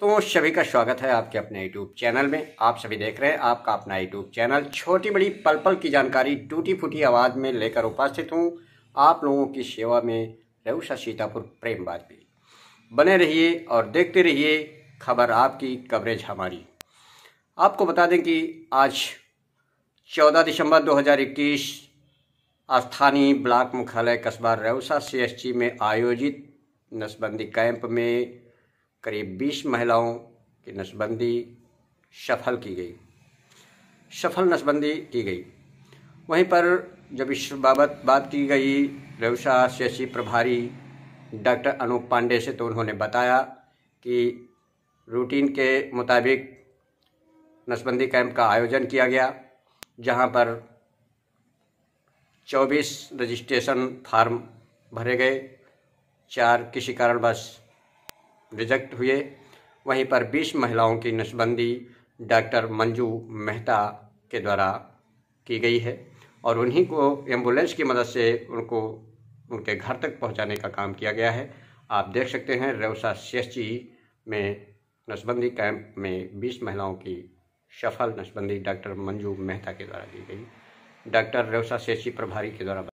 तो सभी का स्वागत है आपके अपने यूट्यूब चैनल में आप सभी देख रहे हैं आपका अपना यूट्यूब चैनल छोटी बड़ी पल पल की जानकारी टूटी फूटी आवाज़ में लेकर उपस्थित हूँ आप लोगों की सेवा में रेऊसा सीतापुर प्रेम वाजपेयी बने रहिए और देखते रहिए खबर आपकी कवरेज हमारी आपको बता दें कि आज 14 दिसंबर 2021 स्थानीय ब्लॉक मुख्यालय कस्बा रेऊसा सी में आयोजित नसबंदी कैंप में करीब 20 महिलाओं की नसबंदी सफल की गई सफल नसबंदी की गई वहीं पर जब इस बाबत बात की गई व्यवसाय शेषी प्रभारी डॉक्टर अनूप पांडे से तो उन्होंने बताया कि रूटीन के मुताबिक नसबंदी कैंप का आयोजन किया गया जहां पर 24 रजिस्ट्रेशन फार्म भरे गए चार किसी कारणवश रिजेक्ट हुए वहीं पर 20 महिलाओं की नशबंदी डॉक्टर मंजू मेहता के द्वारा की गई है और उन्हीं को एम्बुलेंस की मदद से उनको उनके घर तक पहुंचाने का काम किया गया है आप देख सकते हैं रेवसा सेची में नसबंदी कैंप में 20 महिलाओं की सफल नसबंदी डॉक्टर मंजू मेहता के द्वारा की गई डॉक्टर रेवसा सेची प्रभारी के द्वारा